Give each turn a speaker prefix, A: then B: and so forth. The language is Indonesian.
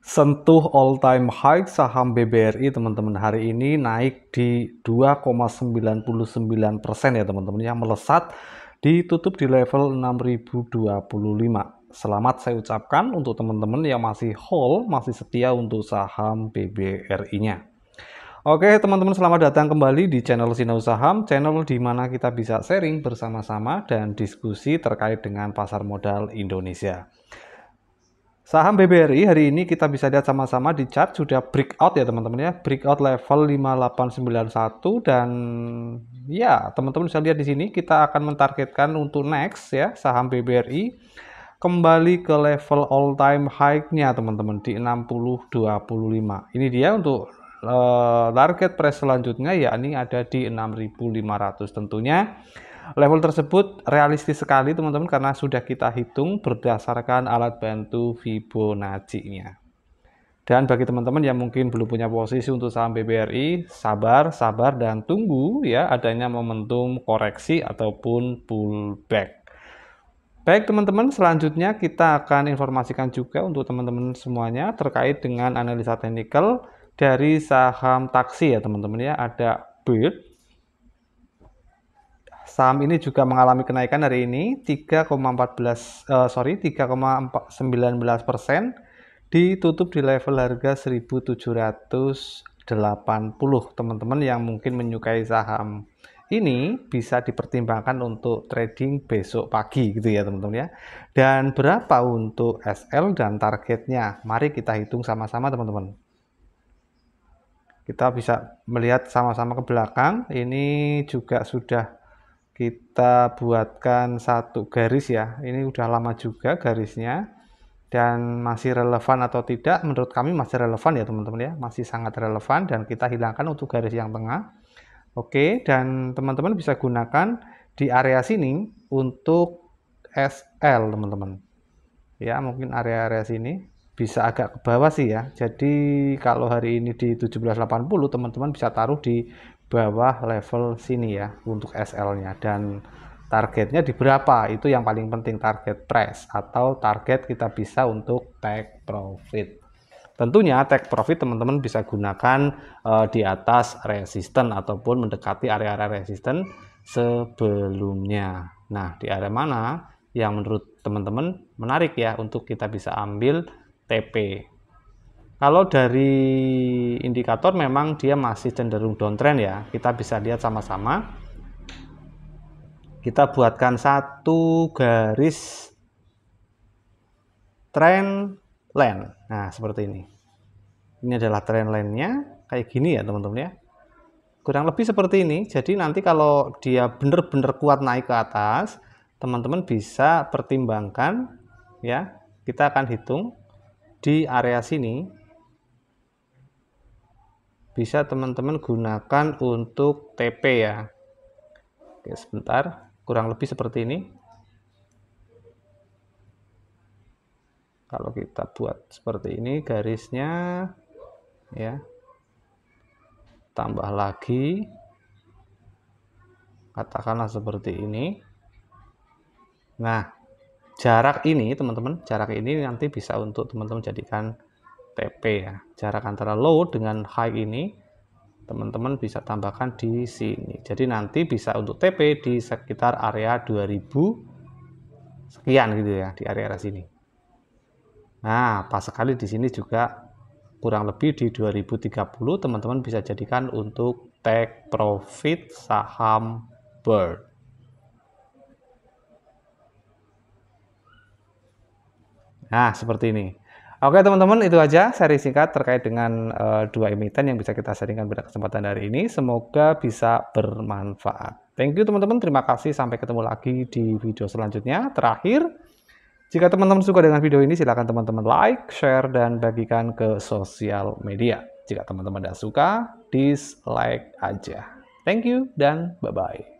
A: sentuh all time high saham BBRI teman-teman hari ini naik di 2,99% persen ya teman-teman yang melesat ditutup di level 6025. Selamat saya ucapkan untuk teman-teman yang masih hold, masih setia untuk saham BBRI-nya. Oke teman-teman selamat datang kembali di channel Sinau Saham, channel di mana kita bisa sharing bersama-sama dan diskusi terkait dengan pasar modal Indonesia. Saham BBRI hari ini kita bisa lihat sama-sama di chart sudah breakout ya teman-teman ya. Breakout level 5891 dan ya teman-teman bisa lihat di sini kita akan mentargetkan untuk next ya saham BBRI kembali ke level all time high-nya teman-teman di 60.25. Ini dia untuk eh, target price selanjutnya ya ini ada di 6.500 tentunya Level tersebut realistis sekali teman-teman karena sudah kita hitung berdasarkan alat bantu Fibonacci-nya. Dan bagi teman-teman yang mungkin belum punya posisi untuk saham BBRI, sabar, sabar, dan tunggu ya adanya momentum koreksi ataupun pullback. Baik teman-teman, selanjutnya kita akan informasikan juga untuk teman-teman semuanya terkait dengan analisa teknikal dari saham taksi ya teman-teman ya. Ada BIRD, Saham ini juga mengalami kenaikan hari ini 3,14 uh, eh, sorry 3,19 persen ditutup di level harga 1.780 teman-teman yang mungkin menyukai saham ini bisa dipertimbangkan untuk trading besok pagi gitu ya teman-teman ya dan berapa untuk SL dan targetnya mari kita hitung sama-sama teman-teman kita bisa melihat sama-sama ke belakang ini juga sudah kita buatkan satu garis ya ini udah lama juga garisnya dan masih relevan atau tidak menurut kami masih relevan ya teman-teman ya masih sangat relevan dan kita hilangkan untuk garis yang tengah oke dan teman-teman bisa gunakan di area sini untuk SL teman-teman ya mungkin area-area sini bisa agak ke bawah sih ya jadi kalau hari ini di 1780 teman-teman bisa taruh di bawah level sini ya untuk SL-nya dan targetnya di berapa itu yang paling penting target price atau target kita bisa untuk take profit tentunya take profit teman-teman bisa gunakan uh, di atas resisten ataupun mendekati area-area resisten sebelumnya nah di area mana yang menurut teman-teman menarik ya untuk kita bisa ambil TP kalau dari indikator memang dia masih cenderung downtrend ya. Kita bisa lihat sama-sama. Kita buatkan satu garis trend line. Nah, seperti ini. Ini adalah trend line-nya kayak gini ya, teman-teman ya. Kurang lebih seperti ini. Jadi nanti kalau dia benar-benar kuat naik ke atas, teman-teman bisa pertimbangkan ya. Kita akan hitung di area sini bisa teman-teman gunakan untuk TP ya Oke sebentar kurang lebih seperti ini kalau kita buat seperti ini garisnya ya tambah lagi katakanlah seperti ini nah jarak ini teman-teman jarak ini nanti bisa untuk teman-teman jadikan TP ya. Jarak antara low dengan high ini teman-teman bisa tambahkan di sini. Jadi nanti bisa untuk TP di sekitar area 2000 sekian gitu ya di area-area sini. Nah, pas sekali di sini juga kurang lebih di 2030 teman-teman bisa jadikan untuk take profit saham bird. Nah, seperti ini. Oke teman-teman itu aja seri singkat terkait dengan uh, dua emiten yang bisa kita sharingkan pada kesempatan hari ini. Semoga bisa bermanfaat. Thank you teman-teman. Terima kasih. Sampai ketemu lagi di video selanjutnya. Terakhir, jika teman-teman suka dengan video ini silahkan teman-teman like, share, dan bagikan ke sosial media. Jika teman-teman tidak suka, dislike aja. Thank you dan bye-bye.